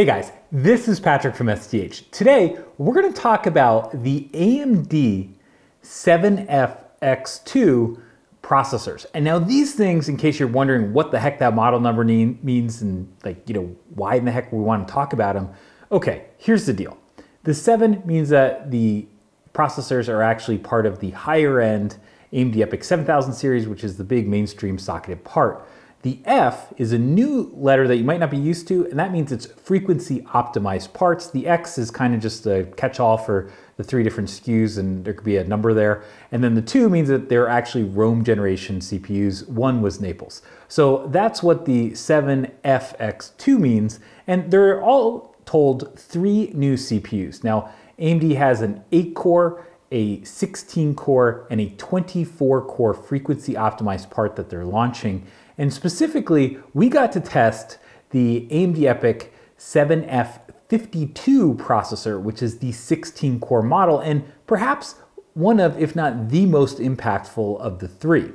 Hey guys, this is Patrick from SDH. Today, we're gonna to talk about the AMD 7FX2 processors. And now these things, in case you're wondering what the heck that model number means and like, you know, why in the heck we wanna talk about them. Okay, here's the deal. The seven means that the processors are actually part of the higher end AMD EPIC 7000 series, which is the big mainstream socketed part. The F is a new letter that you might not be used to, and that means it's frequency optimized parts. The X is kind of just a catch-all for the three different SKUs, and there could be a number there. And then the two means that they're actually Rome generation CPUs. One was Naples. So that's what the 7FX2 means, and they're all told three new CPUs. Now, AMD has an eight core, a 16 core, and a 24 core frequency optimized part that they're launching. And specifically, we got to test the AMD EPIC 7F52 processor, which is the 16 core model and perhaps one of, if not the most impactful of the three.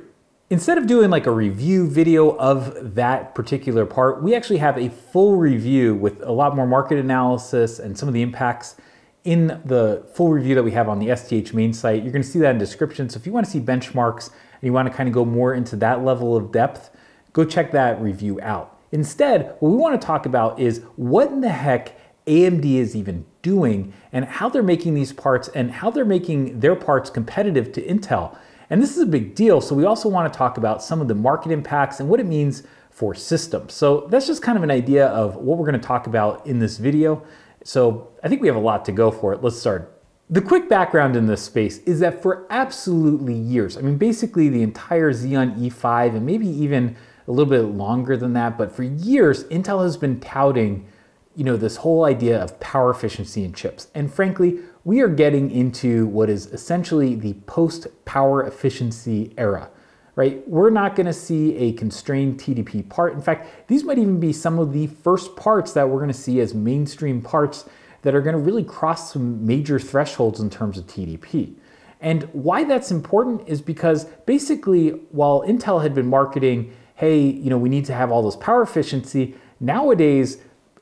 Instead of doing like a review video of that particular part, we actually have a full review with a lot more market analysis and some of the impacts in the full review that we have on the STH main site. You're gonna see that in description. So if you wanna see benchmarks and you wanna kind of go more into that level of depth, Go check that review out. Instead, what we want to talk about is what in the heck AMD is even doing and how they're making these parts and how they're making their parts competitive to Intel. And this is a big deal, so we also want to talk about some of the market impacts and what it means for systems. So that's just kind of an idea of what we're going to talk about in this video. So I think we have a lot to go for it. Let's start. The quick background in this space is that for absolutely years, I mean, basically the entire Xeon E5 and maybe even a little bit longer than that, but for years, Intel has been touting you know, this whole idea of power efficiency in chips. And frankly, we are getting into what is essentially the post-power efficiency era, right? We're not gonna see a constrained TDP part. In fact, these might even be some of the first parts that we're gonna see as mainstream parts that are gonna really cross some major thresholds in terms of TDP. And why that's important is because basically, while Intel had been marketing hey, you know, we need to have all this power efficiency. Nowadays,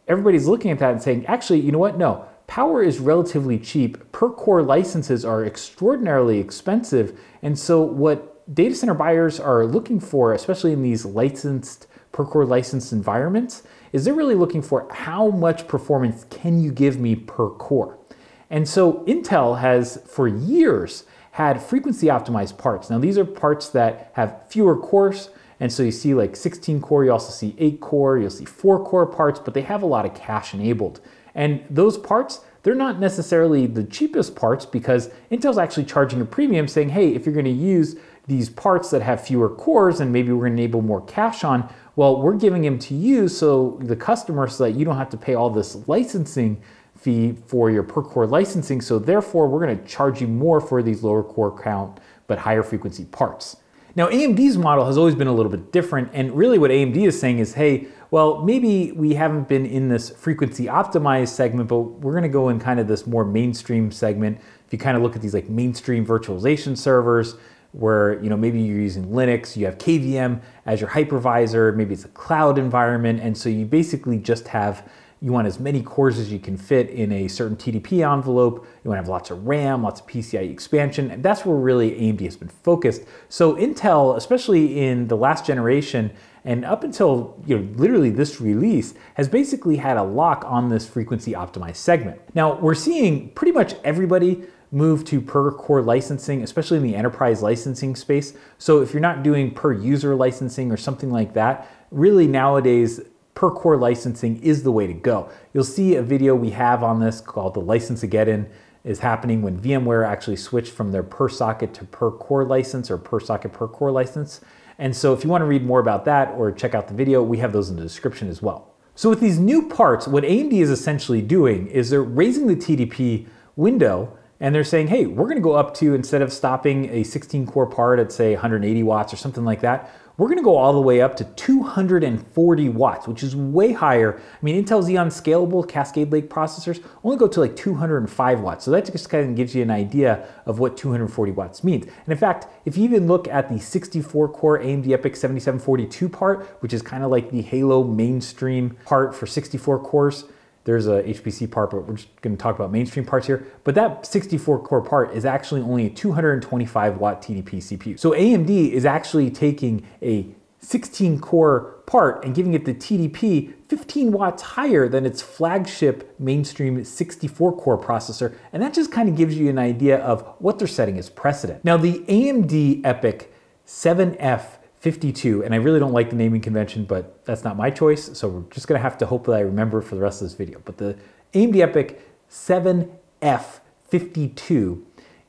everybody's looking at that and saying, actually, you know what? No, power is relatively cheap. Per core licenses are extraordinarily expensive. And so, what data center buyers are looking for, especially in these licensed, per core licensed environments, is they're really looking for how much performance can you give me per core? And so, Intel has for years had frequency optimized parts. Now, these are parts that have fewer cores, and so you see like 16 core, you also see 8 core, you'll see 4 core parts, but they have a lot of cache enabled. And those parts, they're not necessarily the cheapest parts because Intel's actually charging a premium saying, hey, if you're going to use these parts that have fewer cores and maybe we're going to enable more cache on, well, we're giving them to you so the customer so that you don't have to pay all this licensing fee for your per core licensing. So therefore, we're going to charge you more for these lower core count but higher frequency parts. Now, AMD's model has always been a little bit different, and really what AMD is saying is, hey, well, maybe we haven't been in this frequency optimized segment, but we're gonna go in kind of this more mainstream segment. If you kind of look at these like mainstream virtualization servers, where you know maybe you're using Linux, you have KVM as your hypervisor, maybe it's a cloud environment, and so you basically just have you want as many cores as you can fit in a certain TDP envelope. You want to have lots of RAM, lots of PCIe expansion. And that's where really AMD has been focused. So Intel, especially in the last generation, and up until you know, literally this release has basically had a lock on this frequency optimized segment. Now we're seeing pretty much everybody move to per core licensing, especially in the enterprise licensing space. So if you're not doing per user licensing or something like that, really nowadays per core licensing is the way to go. You'll see a video we have on this called the license to get in is happening when VMware actually switched from their per socket to per core license or per socket per core license. And so if you wanna read more about that or check out the video, we have those in the description as well. So with these new parts, what AMD is essentially doing is they're raising the TDP window and they're saying, hey, we're gonna go up to, instead of stopping a 16 core part at say 180 watts or something like that, we're going to go all the way up to 240 watts, which is way higher. I mean, Intel Xeon Scalable Cascade Lake processors only go to like 205 watts. So that just kind of gives you an idea of what 240 watts means. And in fact, if you even look at the 64 core AMD EPIC 7742 part, which is kind of like the Halo mainstream part for 64 cores, there's a HPC part, but we're just gonna talk about mainstream parts here. But that 64 core part is actually only a 225 watt TDP CPU. So AMD is actually taking a 16 core part and giving it the TDP 15 watts higher than its flagship mainstream 64 core processor. And that just kind of gives you an idea of what they're setting as precedent. Now the AMD EPIC 7F 52, and I really don't like the naming convention, but that's not my choice, so we're just gonna have to hope that I remember for the rest of this video. But the AMD EPIC 7F52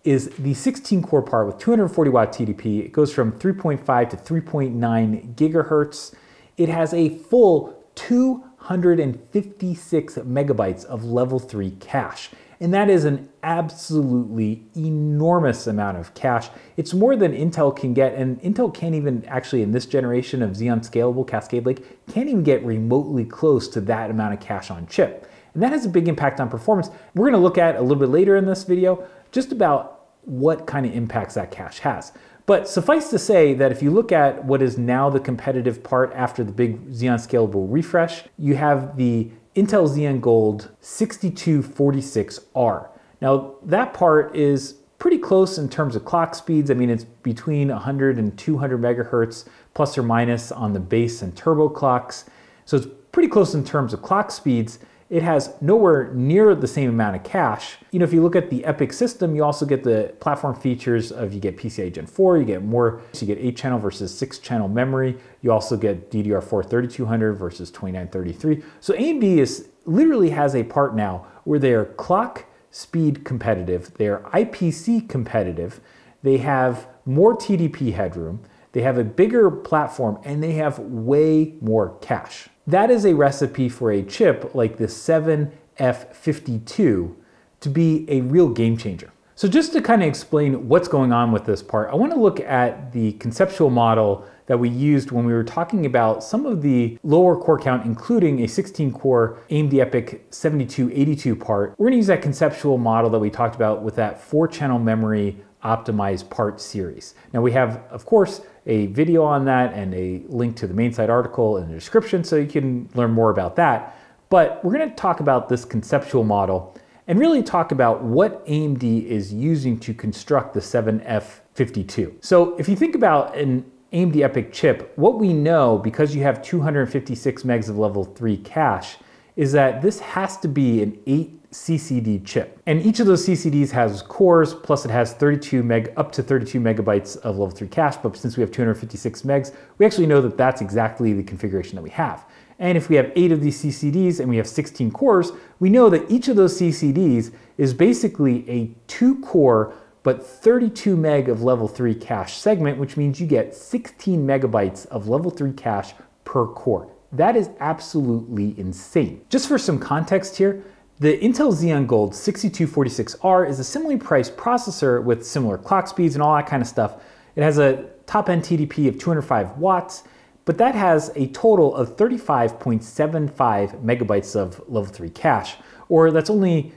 is the 16 core part with 240 watt TDP. It goes from 3.5 to 3.9 gigahertz. It has a full 256 megabytes of level 3 cache. And that is an absolutely enormous amount of cash. It's more than Intel can get, and Intel can't even actually, in this generation of Xeon Scalable Cascade Lake, can't even get remotely close to that amount of cash on chip. And that has a big impact on performance. We're gonna look at a little bit later in this video just about what kind of impacts that cache has. But suffice to say that if you look at what is now the competitive part after the big Xeon Scalable refresh, you have the Intel Xeon Gold 6246R. Now that part is pretty close in terms of clock speeds. I mean, it's between 100 and 200 megahertz, plus or minus on the base and turbo clocks. So it's pretty close in terms of clock speeds, it has nowhere near the same amount of cache. You know, if you look at the Epic system, you also get the platform features of you get PCIe Gen 4, you get more, so you get 8 channel versus 6 channel memory. You also get DDR4 3200 versus 2933. So AMD is literally has a part now where they are clock speed competitive, they are IPC competitive, they have more TDP headroom, they have a bigger platform, and they have way more cache. That is a recipe for a chip like the 7F52 to be a real game changer. So just to kind of explain what's going on with this part, I want to look at the conceptual model that we used when we were talking about some of the lower core count, including a 16 core AMD EPIC 7282 part. We're gonna use that conceptual model that we talked about with that four channel memory optimized part series. Now we have, of course, a video on that and a link to the main site article in the description so you can learn more about that. But we're going to talk about this conceptual model and really talk about what AMD is using to construct the 7F52. So if you think about an AMD EPIC chip, what we know because you have 256 megs of level 3 cache is that this has to be an 8 CCD chip. And each of those CCDs has cores, plus it has 32 meg, up to 32 megabytes of level 3 cache, but since we have 256 megs, we actually know that that's exactly the configuration that we have. And if we have eight of these CCDs and we have 16 cores, we know that each of those CCDs is basically a two core but 32 meg of level 3 cache segment, which means you get 16 megabytes of level 3 cache per core. That is absolutely insane. Just for some context here, the Intel Xeon Gold 6246R is a similarly priced processor with similar clock speeds and all that kind of stuff. It has a top end TDP of 205 watts, but that has a total of 35.75 megabytes of level 3 cache, or that's only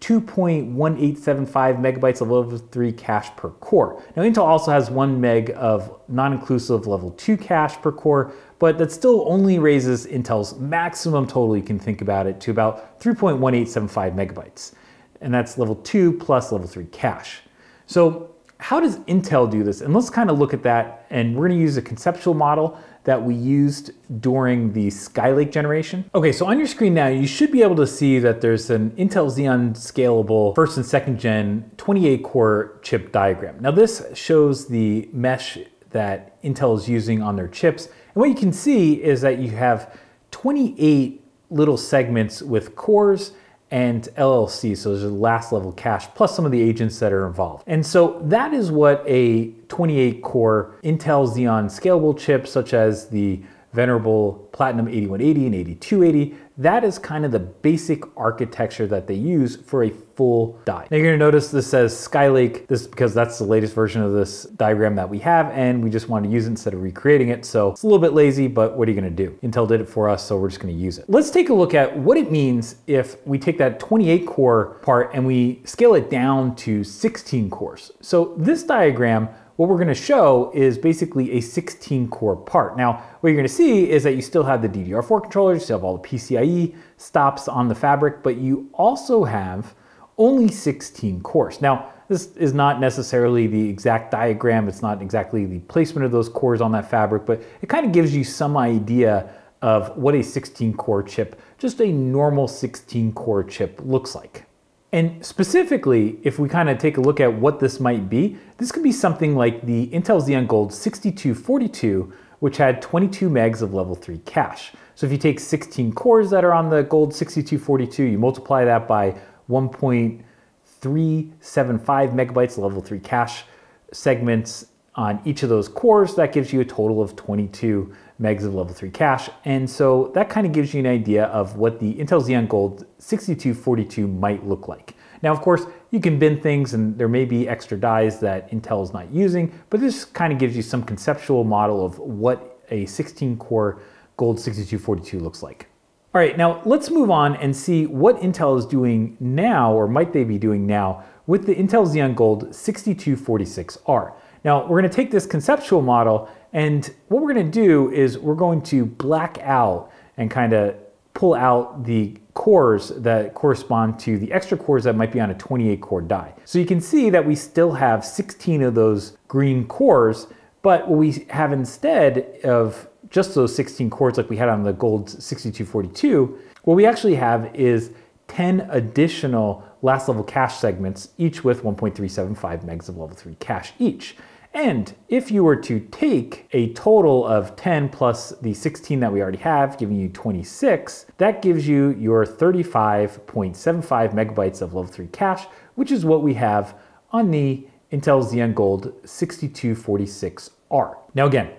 2.1875 megabytes of level 3 cache per core. Now Intel also has 1 meg of non-inclusive level 2 cache per core, but that still only raises Intel's maximum total you can think about it to about 3.1875 megabytes. And that's level two plus level three cache. So how does Intel do this? And let's kind of look at that. And we're gonna use a conceptual model that we used during the Skylake generation. Okay, so on your screen now, you should be able to see that there's an Intel Xeon Scalable first and second gen 28 core chip diagram. Now this shows the mesh that Intel is using on their chips and what you can see is that you have 28 little segments with cores and LLC, so there's a last level cache, plus some of the agents that are involved. And so that is what a 28 core Intel Xeon scalable chip, such as the venerable Platinum 8180 and 8280, that is kind of the basic architecture that they use for a full dive. Now you're gonna notice this says Skylake, this because that's the latest version of this diagram that we have and we just wanted to use it instead of recreating it. So it's a little bit lazy, but what are you gonna do? Intel did it for us, so we're just gonna use it. Let's take a look at what it means if we take that 28 core part and we scale it down to 16 cores. So this diagram what we're gonna show is basically a 16 core part. Now, what you're gonna see is that you still have the DDR4 controllers, you still have all the PCIe stops on the fabric, but you also have only 16 cores. Now, this is not necessarily the exact diagram, it's not exactly the placement of those cores on that fabric, but it kind of gives you some idea of what a 16 core chip, just a normal 16 core chip looks like. And specifically, if we kind of take a look at what this might be, this could be something like the Intel Xeon Gold 6242, which had 22 megs of level 3 cache. So if you take 16 cores that are on the Gold 6242, you multiply that by 1.375 megabytes level 3 cache segments on each of those cores, that gives you a total of 22 megs of level 3 cache. And so that kind of gives you an idea of what the Intel Xeon Gold 6242 might look like. Now, of course, you can bin things and there may be extra dies that Intel is not using, but this kind of gives you some conceptual model of what a 16 core Gold 6242 looks like. All right, now let's move on and see what Intel is doing now, or might they be doing now, with the Intel Xeon Gold 6246R. Now, we're gonna take this conceptual model and what we're gonna do is we're going to black out and kind of pull out the cores that correspond to the extra cores that might be on a 28 core die. So you can see that we still have 16 of those green cores, but what we have instead of just those 16 cores like we had on the gold 6242, what we actually have is 10 additional last level cache segments, each with 1.375 megs of level 3 cache each. And if you were to take a total of 10 plus the 16 that we already have, giving you 26, that gives you your 35.75 megabytes of level 3 cache, which is what we have on the Intel Xeon Gold 6246R. Now again,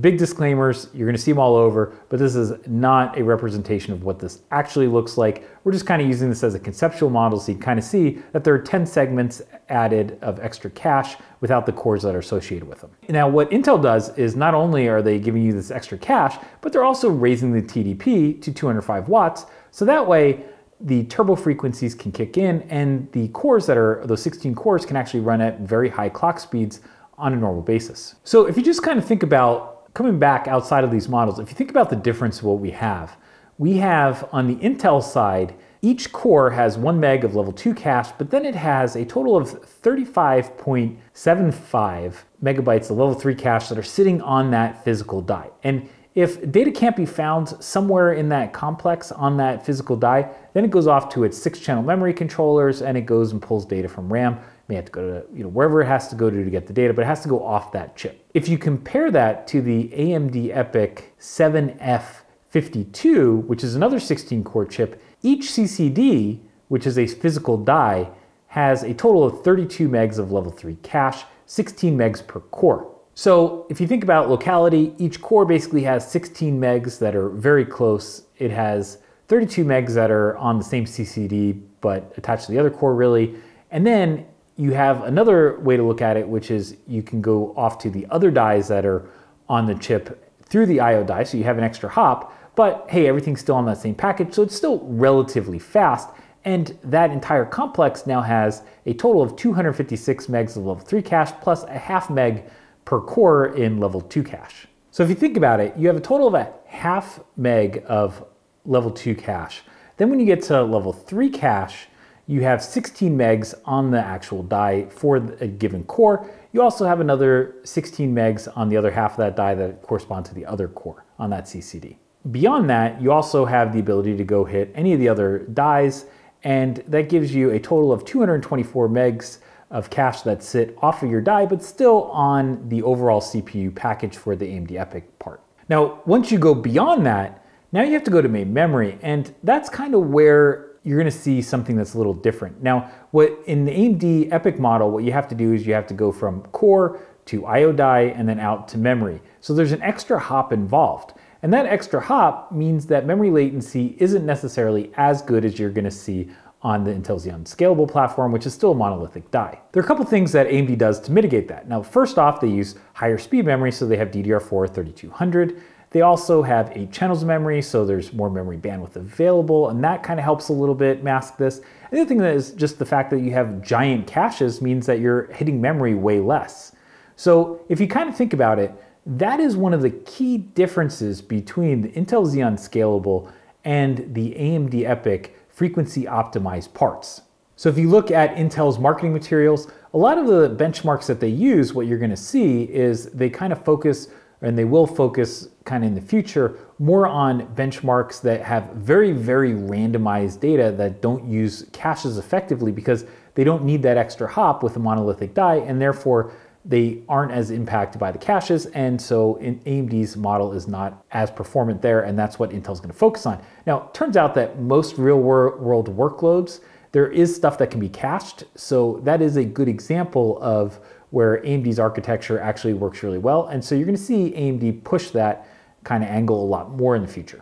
Big disclaimers, you're gonna see them all over, but this is not a representation of what this actually looks like. We're just kind of using this as a conceptual model so you kind of see that there are 10 segments added of extra cache without the cores that are associated with them. Now what Intel does is not only are they giving you this extra cache, but they're also raising the TDP to 205 watts, so that way the turbo frequencies can kick in and the cores that are, those 16 cores can actually run at very high clock speeds on a normal basis. So if you just kind of think about coming back outside of these models, if you think about the difference of what we have, we have on the Intel side, each core has one meg of level two cache, but then it has a total of 35.75 megabytes of level three cache that are sitting on that physical die. And if data can't be found somewhere in that complex on that physical die, then it goes off to its six channel memory controllers and it goes and pulls data from RAM may have to go to you know wherever it has to go to to get the data, but it has to go off that chip. If you compare that to the AMD EPIC 7F52, which is another 16-core chip, each CCD, which is a physical die, has a total of 32 megs of level 3 cache, 16 megs per core. So if you think about locality, each core basically has 16 megs that are very close. It has 32 megs that are on the same CCD but attached to the other core really. And then you have another way to look at it, which is you can go off to the other dies that are on the chip through the IO die, so you have an extra hop, but hey, everything's still on that same package, so it's still relatively fast, and that entire complex now has a total of 256 megs of level 3 cache plus a half meg per core in level 2 cache. So if you think about it, you have a total of a half meg of level 2 cache. Then when you get to level 3 cache, you have 16 megs on the actual die for a given core. You also have another 16 megs on the other half of that die that correspond to the other core on that CCD. Beyond that, you also have the ability to go hit any of the other dies, and that gives you a total of 224 megs of cache that sit off of your die, but still on the overall CPU package for the AMD EPIC part. Now, once you go beyond that, now you have to go to main memory, and that's kind of where you're going to see something that's a little different. Now, what in the AMD EPIC model, what you have to do is you have to go from core to IO die and then out to memory. So there's an extra hop involved. And that extra hop means that memory latency isn't necessarily as good as you're going to see on the Intel Xeon Scalable platform, which is still a monolithic die. There are a couple things that AMD does to mitigate that. Now, first off, they use higher speed memory, so they have DDR4 3200. They also have eight channels of memory, so there's more memory bandwidth available, and that kind of helps a little bit mask this. the other thing that is just the fact that you have giant caches means that you're hitting memory way less. So if you kind of think about it, that is one of the key differences between the Intel Xeon Scalable and the AMD EPIC frequency optimized parts. So if you look at Intel's marketing materials, a lot of the benchmarks that they use, what you're gonna see is they kind of focus and they will focus kind of in the future more on benchmarks that have very, very randomized data that don't use caches effectively because they don't need that extra hop with a monolithic die and therefore they aren't as impacted by the caches and so AMD's model is not as performant there and that's what Intel's gonna focus on. Now, turns out that most real world workloads, there is stuff that can be cached. So that is a good example of where AMD's architecture actually works really well. And so you're gonna see AMD push that kind of angle a lot more in the future.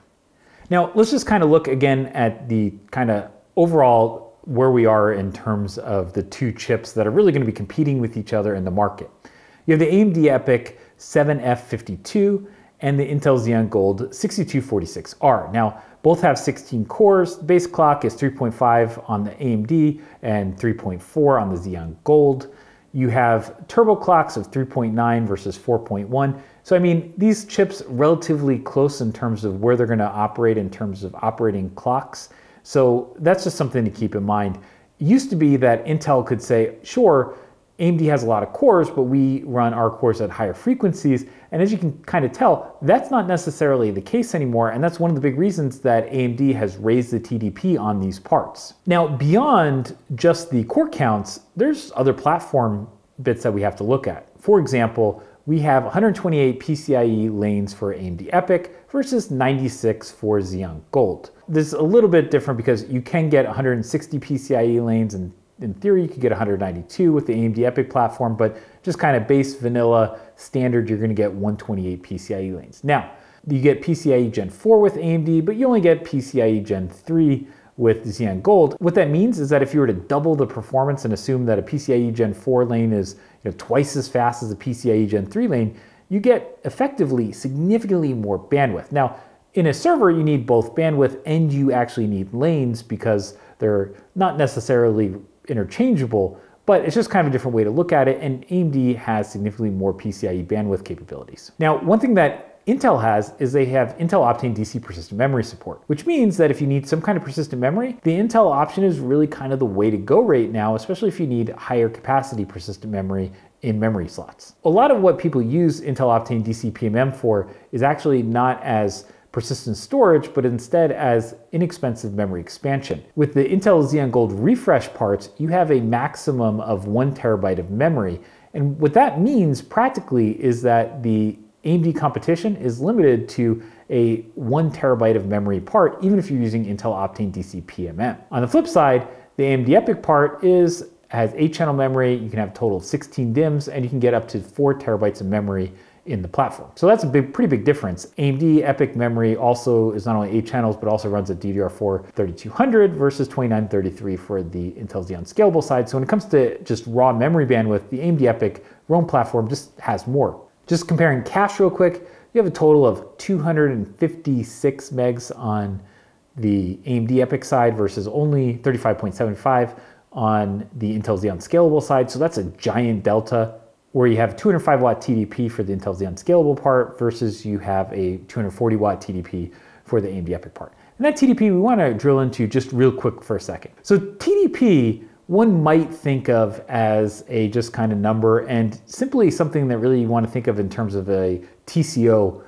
Now, let's just kind of look again at the kind of overall where we are in terms of the two chips that are really gonna be competing with each other in the market. You have the AMD EPIC 7F52 and the Intel Xeon Gold 6246R. Now, both have 16 cores. The base clock is 3.5 on the AMD and 3.4 on the Xeon Gold. You have turbo clocks of 3.9 versus 4.1. So, I mean, these chips relatively close in terms of where they're going to operate in terms of operating clocks. So, that's just something to keep in mind. It used to be that Intel could say, sure, AMD has a lot of cores, but we run our cores at higher frequencies. And as you can kind of tell, that's not necessarily the case anymore. And that's one of the big reasons that AMD has raised the TDP on these parts. Now, beyond just the core counts, there's other platform bits that we have to look at. For example, we have 128 PCIe lanes for AMD EPIC versus 96 for Xeon Gold. This is a little bit different because you can get 160 PCIe lanes and in theory, you could get 192 with the AMD EPIC platform, but just kind of base vanilla standard, you're gonna get 128 PCIe lanes. Now, you get PCIe Gen 4 with AMD, but you only get PCIe Gen 3 with Xeon Gold. What that means is that if you were to double the performance and assume that a PCIe Gen 4 lane is you know, twice as fast as a PCIe Gen 3 lane, you get effectively significantly more bandwidth. Now, in a server, you need both bandwidth and you actually need lanes because they're not necessarily interchangeable, but it's just kind of a different way to look at it, and AMD has significantly more PCIe bandwidth capabilities. Now, one thing that Intel has is they have Intel Optane DC persistent memory support, which means that if you need some kind of persistent memory, the Intel option is really kind of the way to go right now, especially if you need higher capacity persistent memory in memory slots. A lot of what people use Intel Optane DC PMM for is actually not as persistent storage, but instead as inexpensive memory expansion. With the Intel Xeon Gold refresh parts, you have a maximum of one terabyte of memory. And what that means practically is that the AMD competition is limited to a one terabyte of memory part, even if you're using Intel Optane DC PMM. On the flip side, the AMD EPIC part is has eight channel memory, you can have total of 16 DIMMs, and you can get up to four terabytes of memory in the platform. So that's a big, pretty big difference. AMD EPIC memory also is not only eight channels, but also runs at DDR4 3200 versus 2933 for the Intel Xeon Scalable side. So when it comes to just raw memory bandwidth, the AMD EPIC Rome platform just has more. Just comparing cache real quick, you have a total of 256 megs on the AMD EPIC side versus only 35.75 on the Intel Xeon Scalable side. So that's a giant delta where you have 205 watt TDP for the Intel Xeon Scalable part versus you have a 240 watt TDP for the AMD EPIC part. And that TDP we want to drill into just real quick for a second. So TDP, one might think of as a just kind of number and simply something that really you want to think of in terms of a TCO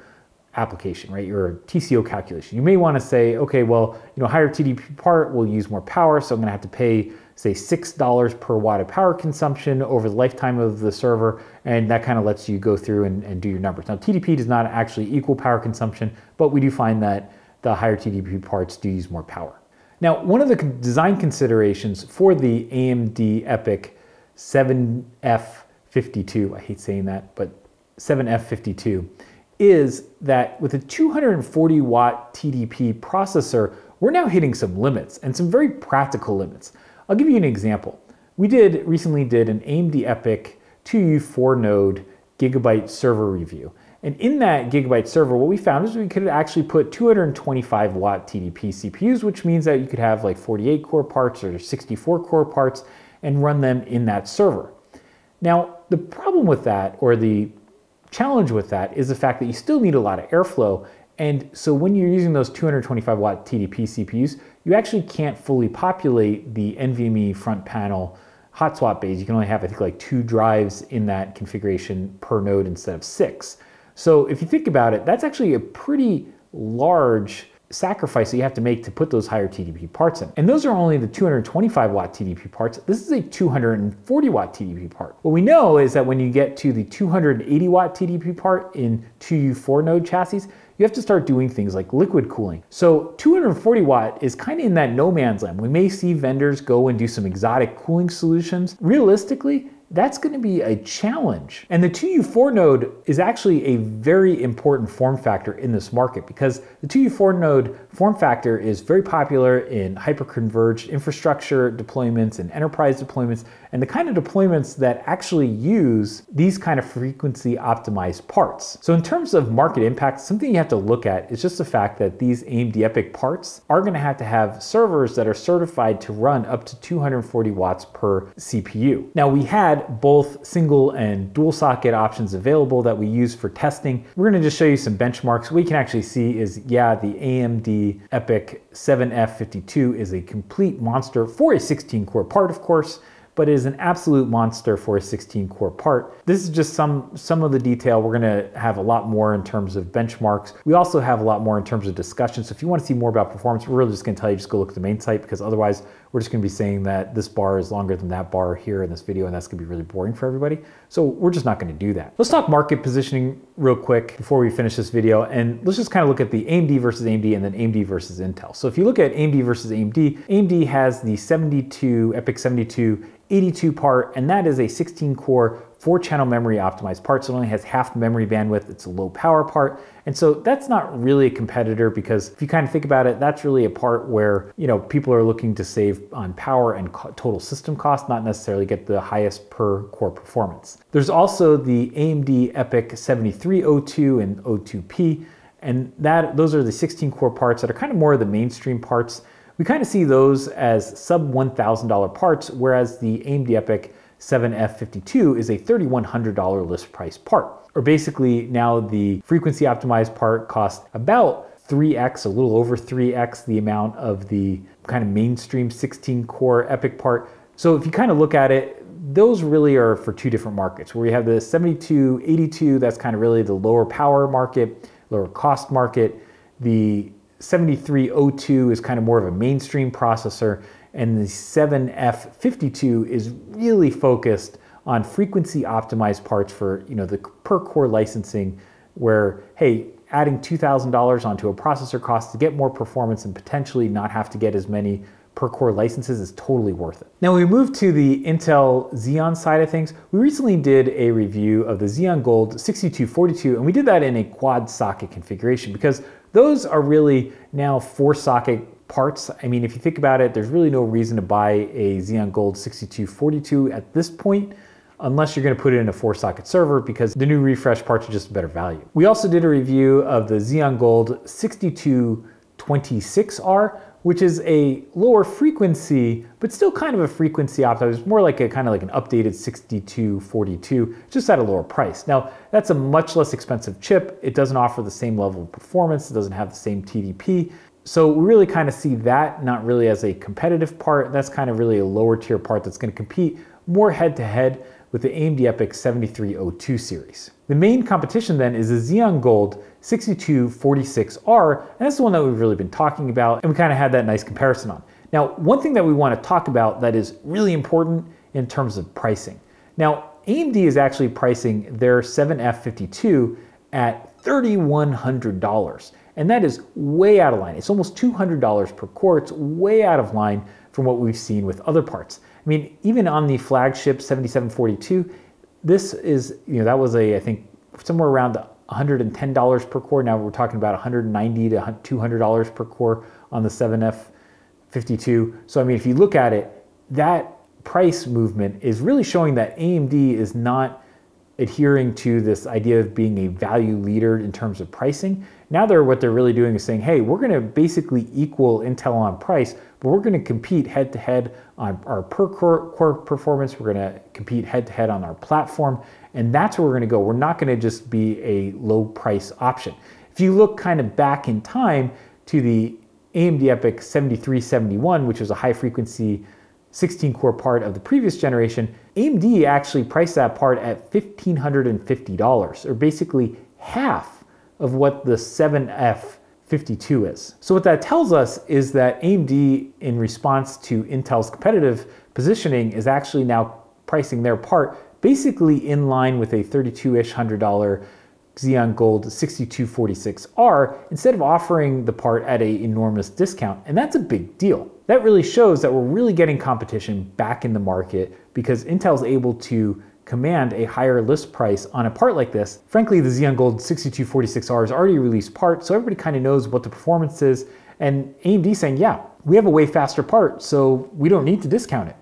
application, right? Your TCO calculation. You may want to say, okay, well, you know, higher TDP part will use more power, so I'm going to have to pay say $6 per watt of power consumption over the lifetime of the server, and that kind of lets you go through and, and do your numbers. Now, TDP does not actually equal power consumption, but we do find that the higher TDP parts do use more power. Now, one of the design considerations for the AMD EPIC 7F52, I hate saying that, but 7F52, is that with a 240 watt TDP processor, we're now hitting some limits and some very practical limits. I'll give you an example. We did recently did an AMD EPIC 2U 4 node gigabyte server review. And in that gigabyte server, what we found is we could actually put 225 watt TDP CPUs, which means that you could have like 48 core parts or 64 core parts and run them in that server. Now, the problem with that, or the challenge with that, is the fact that you still need a lot of airflow and so when you're using those 225 watt TDP CPUs, you actually can't fully populate the NVMe front panel hot swap bays. You can only have, I think, like two drives in that configuration per node instead of six. So if you think about it, that's actually a pretty large sacrifice that you have to make to put those higher TDP parts in. And those are only the 225 watt TDP parts. This is a 240 watt TDP part. What we know is that when you get to the 280 watt TDP part in 2U4 node chassis, you have to start doing things like liquid cooling. So 240 watt is kind of in that no man's land. We may see vendors go and do some exotic cooling solutions. Realistically, that's gonna be a challenge. And the 2U4 node is actually a very important form factor in this market because the 2U4 node form factor is very popular in hyperconverged infrastructure deployments and enterprise deployments and the kind of deployments that actually use these kind of frequency optimized parts. So in terms of market impact, something you have to look at is just the fact that these AMD EPIC parts are gonna have to have servers that are certified to run up to 240 watts per CPU. Now we had had both single and dual socket options available that we use for testing, we're gonna just show you some benchmarks. What you can actually see is, yeah, the AMD EPIC 7F52 is a complete monster for a 16 core part, of course, but it is an absolute monster for a 16 core part. This is just some, some of the detail. We're gonna have a lot more in terms of benchmarks. We also have a lot more in terms of discussion. So if you wanna see more about performance, we're really just gonna tell you just go look at the main site because otherwise we're just gonna be saying that this bar is longer than that bar here in this video and that's gonna be really boring for everybody. So we're just not gonna do that. Let's talk market positioning real quick before we finish this video. And let's just kind of look at the AMD versus AMD and then AMD versus Intel. So if you look at AMD versus AMD, AMD has the 72, EPIC 72, 82 part, and that is a 16 core four channel memory optimized parts. It only has half memory bandwidth. It's a low power part. And so that's not really a competitor because if you kind of think about it, that's really a part where, you know, people are looking to save on power and total system cost, not necessarily get the highest per core performance. There's also the AMD EPIC 7302 and 02P. And that those are the 16 core parts that are kind of more of the mainstream parts. We kind of see those as sub $1,000 parts, whereas the AMD EPIC 7F52 is a $3,100 list price part. Or basically now the frequency optimized part costs about 3x, a little over 3x the amount of the kind of mainstream 16 core EPIC part. So if you kind of look at it, those really are for two different markets where we have the 7282, that's kind of really the lower power market, lower cost market. The 7302 is kind of more of a mainstream processor. And the 7F52 is really focused on frequency optimized parts for you know the per core licensing where, hey, adding $2,000 onto a processor cost to get more performance and potentially not have to get as many per core licenses is totally worth it. Now we move to the Intel Xeon side of things. We recently did a review of the Xeon Gold 6242 and we did that in a quad socket configuration because those are really now four socket parts. I mean, if you think about it, there's really no reason to buy a Xeon Gold 6242 at this point unless you're gonna put it in a four socket server because the new refresh parts are just better value. We also did a review of the Xeon Gold 6226R, which is a lower frequency, but still kind of a frequency optimizer. It's more like a kind of like an updated 6242, just at a lower price. Now, that's a much less expensive chip. It doesn't offer the same level of performance. It doesn't have the same TDP, so we really kind of see that not really as a competitive part. That's kind of really a lower tier part that's going to compete more head to head with the AMD EPIC 7302 series. The main competition then is the Xeon Gold 6246R, and that's the one that we've really been talking about, and we kind of had that nice comparison on. Now, one thing that we want to talk about that is really important in terms of pricing. Now, AMD is actually pricing their 7F52 at $3,100. And that is way out of line. It's almost $200 per core. way out of line from what we've seen with other parts. I mean, even on the flagship 7742, this is, you know, that was a, I think, somewhere around $110 per core. Now we're talking about $190 to $200 per core on the 7F52. So, I mean, if you look at it, that price movement is really showing that AMD is not adhering to this idea of being a value leader in terms of pricing. Now they're what they're really doing is saying, hey, we're going to basically equal Intel on price, but we're going to compete head to head on our per core performance. We're going to compete head to head on our platform, and that's where we're going to go. We're not going to just be a low price option. If you look kind of back in time to the AMD EPIC 7371, which was a high frequency 16 core part of the previous generation, AMD actually priced that part at $1,550, or basically half of what the 7F 52 is. So what that tells us is that AMD in response to Intel's competitive positioning is actually now pricing their part basically in line with a 32-ish hundred dollar Xeon Gold 6246R instead of offering the part at a enormous discount. And that's a big deal. That really shows that we're really getting competition back in the market because Intel's able to command a higher list price on a part like this. Frankly, the Xeon Gold 6246R is already a released part, so everybody kind of knows what the performance is. And AMD saying, yeah, we have a way faster part, so we don't need to discount it.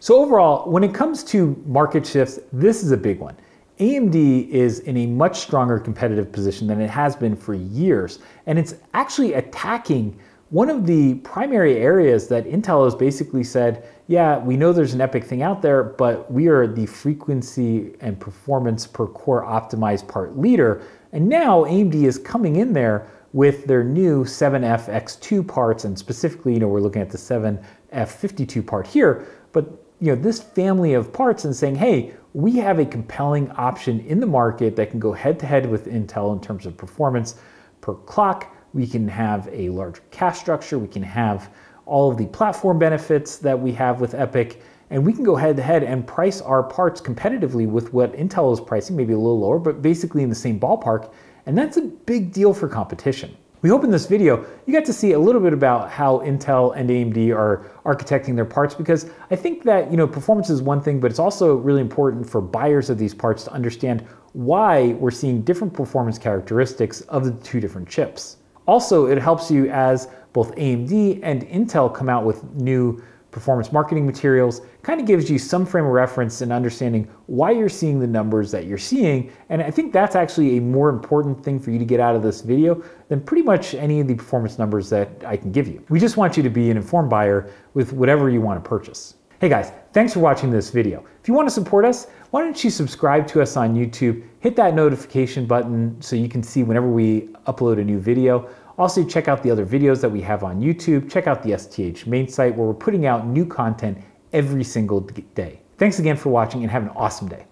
So overall, when it comes to market shifts, this is a big one. AMD is in a much stronger competitive position than it has been for years, and it's actually attacking one of the primary areas that Intel has basically said, yeah, we know there's an epic thing out there, but we are the frequency and performance per core optimized part leader. And now AMD is coming in there with their new 7FX2 parts, and specifically, you know, we're looking at the 7F52 part here, but you know, this family of parts and saying, hey, we have a compelling option in the market that can go head to head with Intel in terms of performance per clock, we can have a larger cash structure, we can have all of the platform benefits that we have with Epic, and we can go head to head and price our parts competitively with what Intel is pricing, maybe a little lower, but basically in the same ballpark. And that's a big deal for competition. We hope in this video you got to see a little bit about how Intel and AMD are architecting their parts because I think that you know performance is one thing, but it's also really important for buyers of these parts to understand why we're seeing different performance characteristics of the two different chips. Also, it helps you as both AMD and Intel come out with new performance marketing materials, kind of gives you some frame of reference and understanding why you're seeing the numbers that you're seeing. And I think that's actually a more important thing for you to get out of this video than pretty much any of the performance numbers that I can give you. We just want you to be an informed buyer with whatever you want to purchase. Hey guys, thanks for watching this video. If you want to support us, why don't you subscribe to us on YouTube, hit that notification button so you can see whenever we upload a new video. Also check out the other videos that we have on YouTube, check out the STH main site where we're putting out new content every single day. Thanks again for watching and have an awesome day.